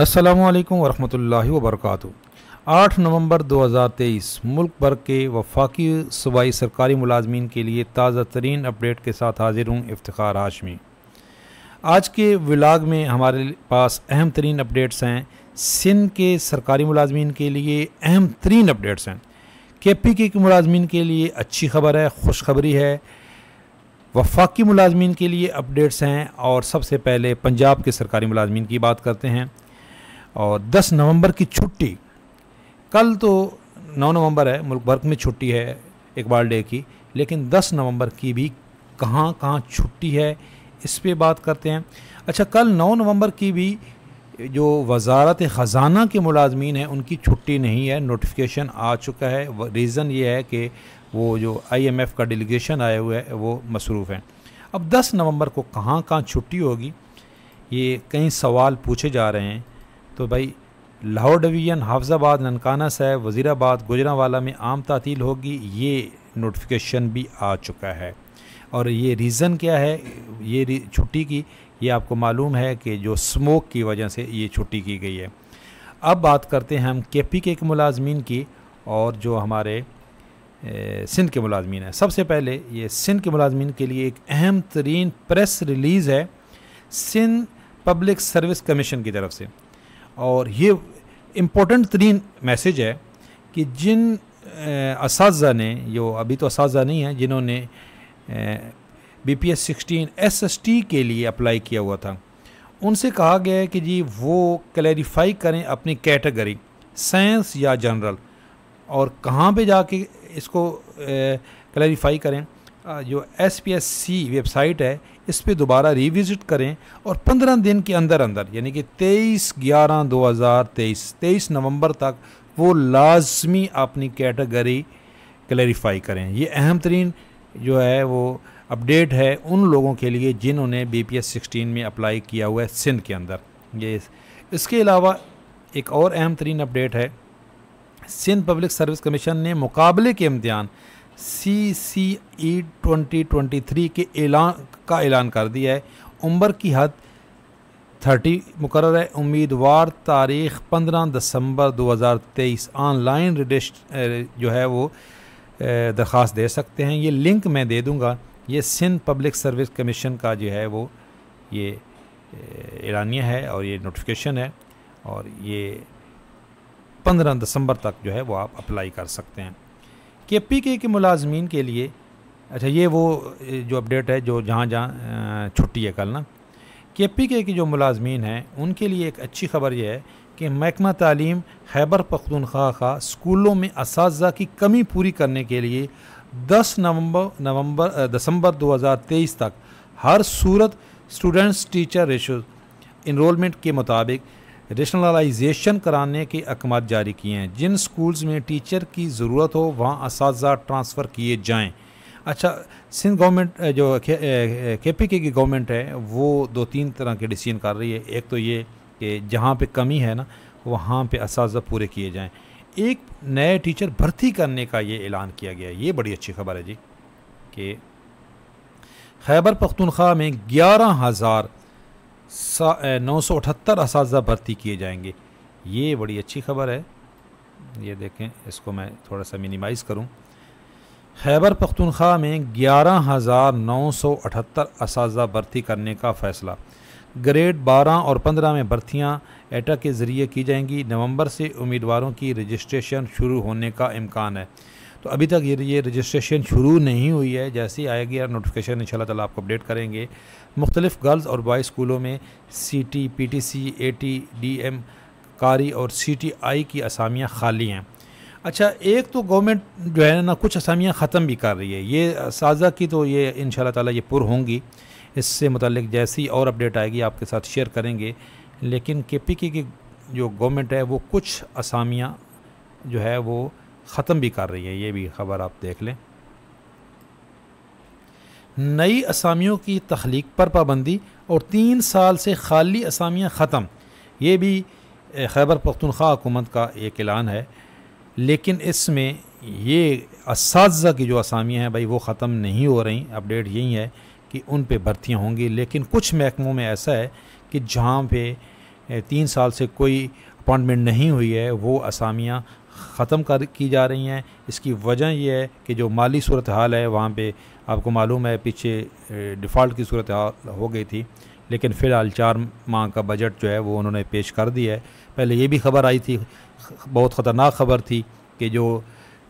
असलकम वरहमल वबरक आठ नवंबर 2023 मुल्क भर के वफाकी सूबाई सरकारी मुलाजमी के लिए ताज़ा तरीन अपडेट के साथ हाजिर हूँ इफ्तार हाशमी आज के विलाग में हमारे पास अहम तरीन अपडेट्स हैं सिंध के सरकारी मुलाजमीन के लिए अहम तरीन अपडेट्स हैं के पी के मुलाजमी के लिए अच्छी खबर है खुशखबरी है वफाकी मुलाजमीन के लिए अपडेट्स हैं और सबसे पहले पंजाब के सरकारी मुलाजमी की बात करते हैं और 10 नवंबर की छुट्टी कल तो 9 नवंबर है मुल्क भर में छुट्टी है इकबाल डे की लेकिन 10 नवंबर की भी कहाँ कहाँ छुट्टी है इस पर बात करते हैं अच्छा कल 9 नवंबर की भी जो वजारत ख़जाना के मुलाजमीन हैं उनकी छुट्टी नहीं है नोटिफिकेशन आ चुका है रीज़न ये है कि वो जो आईएमएफ का डेलीगेशन आए हुए है वो मसरूफ़ हैं अब 10 नवंबर को कहाँ कहाँ छुट्टी होगी ये कई सवाल पूछे जा रहे हैं तो भाई लाहौर डिवीज़न हाफजाबाद ननकाना साहब वज़ीराबाद गुजरावाला में आम तातील होगी ये नोटिफिकेशन भी आ चुका है और ये रीज़न क्या है ये छुट्टी की ये आपको मालूम है कि जो स्मोक की वजह से ये छुट्टी की गई है अब बात करते हैं हम के पी के मुलाजमीन की और जो हमारे सिंध के मुलाजमीन हैं सबसे पहले ये सिंध के मुलाजमीन के लिए एक अहम तरीन प्रेस रिलीज़ है सिंध पब्लिक सर्विस कमीशन की तरफ से और ये इम्पोर्टेंट तरीन मैसेज है कि जिन इस ने जो अभी तो इस नहीं हैं जिन्होंने B P S sixteen S S T के लिए अप्लाई किया हुआ था उनसे कहा गया है कि जी वो क्लैरिफाई करें अपनी कैटेगरी साइंस या जनरल और कहाँ पे जाके इसको क्लैरिफाई करें जो S P S C website है इस पर दोबारा रिविज़िट करें और पंद्रह दिन के अंदर अंदर यानी कि तेईस ग्यारह दो हज़ार तेईस तेईस नवंबर तक वो लाजमी अपनी कैटेगरी क्लैरिफाई करें ये अहम तरीन जो है वो अपडेट है उन लोगों के लिए जिन्होंने बी पी एस सिक्सटीन में अप्लाई किया हुआ है सिंध के अंदर ये इसके अलावा एक और अहम तरीन अपडेट है सिंध पब्लिक सर्विस कमीशन ने मुकाबले के इम्तहान C C E twenty twenty three के ऐलान का ऐलान कर दिया है उम्र की हद थर्टी मुकर है उम्मीदवार तारीख पंद्रह दिसंबर दो हज़ार तेईस ऑनलाइन रजिस्ट जो है वो दरख्वास्त दे सकते हैं ये लिंक मैं दे दूँगा ये सिंध पब्लिक सर्विस कमीशन का जो है वो ये ऐलानिया है और ये नोटिफिकेशन है और ये पंद्रह दिसंबर तक जो है वो आप अप्लाई कर सकते हैं के पी के के मुलाजमीन के लिए अच्छा ये वो जो अपडेट है जो जहाँ जहाँ छुट्टी है कल ना के पी के के जो मुलाजमीन हैं उनके लिए एक अच्छी खबर यह है कि महकमा तलीम खैबर पखतनख्वा का स्कूलों में इस की कमी पूरी करने के लिए 10 नवंबर नवंबर दिसंबर 2023 तक हर सूरत स्टूडेंट्स टीचर रेशो इनरोलमेंट के मुताबिक रेशनलाइजेशन कराने के अकमा जारी किए हैं जिन स्कूल्स में टीचर की ज़रूरत हो वहाँ इस ट्रांसफ़र किए जाएँ अच्छा सिंध गवर्नमेंट जो के पी के की गवर्नमेंट है वो दो तीन तरह के डिसीजन कर रही है एक तो ये कि जहाँ पर कमी है ना वहाँ पर इस पूरे किए जाएँ एक नए टीचर भर्ती करने का ये ऐलान किया गया ये बड़ी अच्छी खबर है जी कि खैबर पख्तनख्वा में ग्यारह हज़ार नौ सौ अठहत्तर इस भर्ती किए जाएंगे ये बड़ी अच्छी खबर है ये देखें इसको मैं थोड़ा सा मिनिमाइज़ करूं खैबर पख्तूनख्वा में ग्यारह हज़ार नौ सौ अठहत्तर इस भर्ती करने का फ़ैसला ग्रेड 12 और 15 में भर्तियां एटा के ज़रिए की जाएंगी नवंबर से उम्मीदवारों की रजिस्ट्रेशन शुरू होने का इम्कान है तो अभी तक ये ये रजिस्ट्रेशन शुरू नहीं हुई है जैसे ही आएगी और नोटिफिकेशन इन शाला आपको अपडेट करेंगे मुख्तलिफ़ गर्ल्स और बॉयज़ स्कूलों में C T P T C A T D M कारी और सी टी आई की असामियाँ खाली हैं अच्छा एक तो गवर्नमेंट जो है ना कुछ असामियाँ ख़त्म भी कर रही है ये साजा की तो ये इन ताला ये पुर होंगी इससे मतलब जैसी और अपडेट आएगी आपके साथ शेयर करेंगे लेकिन के पी की जो गवर्नमेंट है वो कुछ असामियाँ जो है वो ख़त्म भी कर रही है ये भी खबर आप देख लें नई असामियों की तख्लीक पर पाबंदी और तीन साल से खाली असामियाँ ख़त्म ये भी खैबर पख्तनख्वा हुकूमत का एक ऐलान है लेकिन इसमें ये इस की जो असामियाँ हैं भाई वो ख़त्म नहीं हो रही अपडेट यही है कि उन पे भर्तियाँ होंगी लेकिन कुछ महकमों में ऐसा है कि जहाँ पे तीन साल से कोई अपॉइंटमेंट नहीं हुई है वो असामियाँ ख़त्म कर की जा रही हैं इसकी वजह यह है कि जो माली सूरत हाल है वहाँ पे आपको मालूम है पीछे डिफ़ाल्ट की सूरत हाल हो गई थी लेकिन फ़िलहाल चार माह का बजट जो है वो उन्होंने पेश कर दिया है पहले ये भी खबर आई थी बहुत ख़तरनाक खबर थी कि जो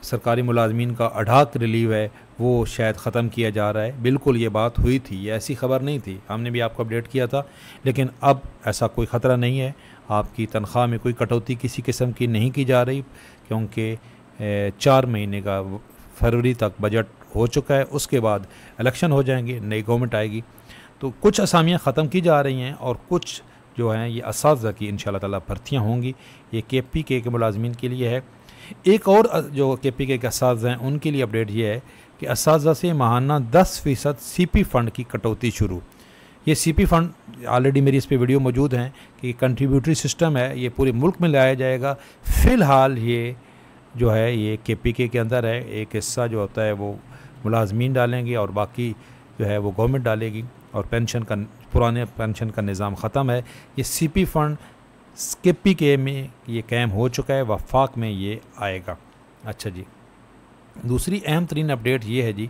सरकारी मुलाजमीन का अढ़ाक रिलीव है वो शायद ख़त्म किया जा रहा है बिल्कुल ये बात हुई थी ये ऐसी खबर नहीं थी हमने भी आपको अपडेट किया था लेकिन अब ऐसा कोई ख़तरा नहीं है आपकी तनख्वाह में कोई कटौती किसी किस्म की नहीं की जा रही क्योंकि चार महीने का फरवरी तक बजट हो चुका है उसके बाद इलेक्शन हो जाएंगे नई गवर्नमेंट आएगी तो कुछ असामियाँ ख़त्म की जा रही हैं और कुछ जो हैं ये इस की इन तला भर्तियाँ होंगी ये के पी के मुलाजमीन के लिए है एक और जो के पी के के इस हैं उनके लिए अपडेट ये है कि इस से माहाना दस फ़ीसद सी पी फ़ंड की कटौती शुरू ये सी पी फ़ंड ऑलरेडी मेरी इस पर वीडियो मौजूद हैं कि कंट्रीब्यूटरी सिस्टम है ये पूरे मुल्क में लाया जाएगा फ़िलहाल ये जो है ये के पी के के अंदर है एक हिस्सा जो होता है वो मुलाजमीन डालेंगे और बाकी जो है वो गवर्नमेंट डालेगी और पेंशन का पुराने पेंशन का निज़ाम ख़त्म है ये सी पी फ़ंड स्किपी के में ये कैम हो चुका है वफाक में ये आएगा अच्छा जी दूसरी अहम तरीन अपडेट ये है जी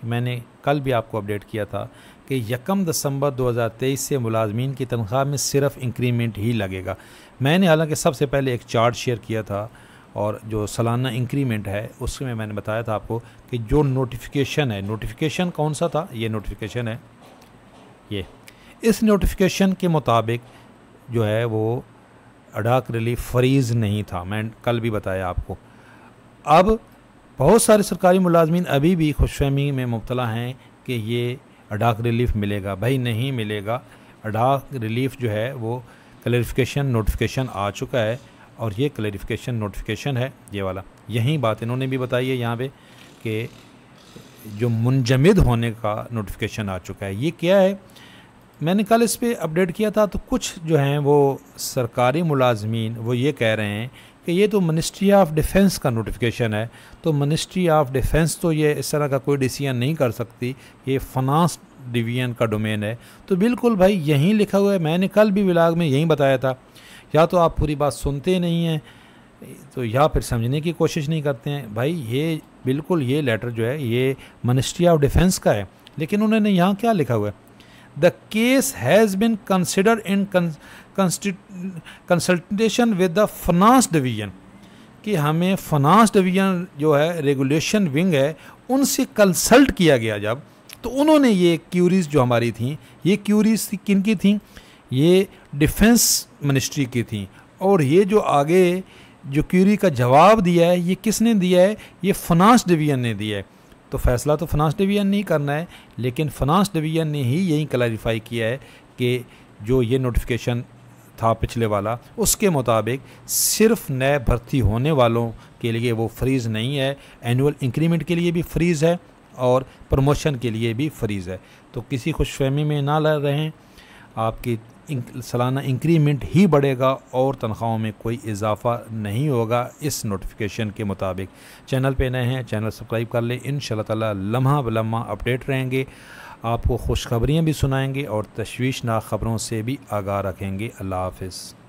कि मैंने कल भी आपको अपडेट किया था कि यकम दिसंबर 2023 से मुलाजमीन की तनख्वाह में सिर्फ इंक्रीमेंट ही लगेगा मैंने हालांकि सबसे पहले एक चार्ट शेयर किया था और जो सालाना इंक्रीमेंट है उसमें मैंने बताया था आपको कि जो नोटिफिकेशन है नोटिफिकेशन कौन सा था ये नोटिफिकेशन है ये इस नोटिफिकेशन के मुताबिक जो है वो अडाक रिलीफ फ्रीज़ नहीं था मैं कल भी बताया आपको अब बहुत सारे सरकारी मुलाजमीन अभी भी खुशफहमी में मुबतला हैं कि ये अडाक रिलीफ मिलेगा भाई नहीं मिलेगा अडाक रिलीफ जो है वो क्लेरिफिकेशन नोटिफिकेशन आ चुका है और ये क्लेरिफिकेशन नोटिफिकेशन है ये वाला यही बात इन्होंने भी बताई है यहाँ पे कि जो मुंजमद होने का नोटिफिकेशन आ चुका है ये क्या है मैंने कल इस पर अपडेट किया था तो कुछ जो हैं वो सरकारी मुलाजमीन वो ये कह रहे हैं कि ये तो मिनिस्ट्री ऑफ डिफेंस का नोटिफिकेशन है तो मिनिस्ट्री ऑफ डिफेंस तो ये इस तरह का कोई डिसीजन नहीं कर सकती ये फनास डिवीजन का डोमेन है तो बिल्कुल भाई यहीं लिखा हुआ है मैंने कल भी विलाग में यहीं बताया था या तो आप पूरी बात सुनते नहीं हैं तो या फिर समझने की कोशिश नहीं करते हैं भाई ये बिल्कुल ये लेटर जो है ये मिनिस्ट्री ऑफ डिफेंस का है लेकिन उन्होंने यहाँ क्या लिखा हुआ है the case has been considered in consultation with the finance division कि हमें फनास डिवीज़न जो है रेगुलेशन विंग है उनसे कंसल्ट किया गया जब तो उन्होंने ये क्यूरीज जो हमारी थी ये क्यूरीज किन की थी ये डिफेंस मिनिस्ट्री की थी और ये जो आगे जो क्यूरी का जवाब दिया है ये किसने दिया है ये फनास डिवीज़न ने दिया है तो फैसला तो फिनांस डिवीज़न ने ही करना है लेकिन फिनांस डिवीज़न ने ही यही क्लैरिफाई किया है कि जो ये नोटिफिकेशन था पिछले वाला उसके मुताबिक सिर्फ नए भर्ती होने वालों के लिए वो फ्रीज़ नहीं है एनुअल इंक्रीमेंट के लिए भी फ्रीज़ है और प्रमोशन के लिए भी फ्रीज़ है तो किसी खुशफहमी में ना रहें आपकी सालाना इंक्रीमेंट ही बढ़ेगा और तनख्वाहों में कोई इजाफा नहीं होगा इस नोटिफिकेशन के मुताबिक चैनल पे नए हैं चैनल सब्सक्राइब कर लें इन ताला लम्हा बलम्हा अपडेट रहेंगे आपको खुशखबरियाँ भी सुनाएंगे और तशवीशनाक ख़बरों से भी आगाह रखेंगे अल्लाह हाफिज़